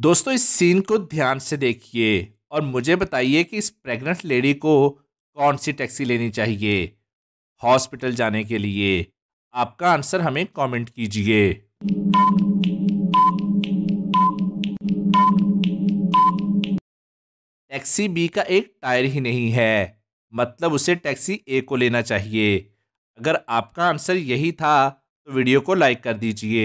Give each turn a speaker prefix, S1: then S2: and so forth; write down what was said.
S1: दोस्तों इस सीन को ध्यान से देखिए और मुझे बताइए कि इस प्रेग्नेंट लेडी को कौन सी टैक्सी लेनी चाहिए हॉस्पिटल जाने के लिए आपका आंसर हमें कमेंट कीजिए टैक्सी बी का एक टायर ही नहीं है मतलब उसे टैक्सी ए को लेना चाहिए अगर आपका आंसर यही था तो वीडियो को लाइक कर दीजिए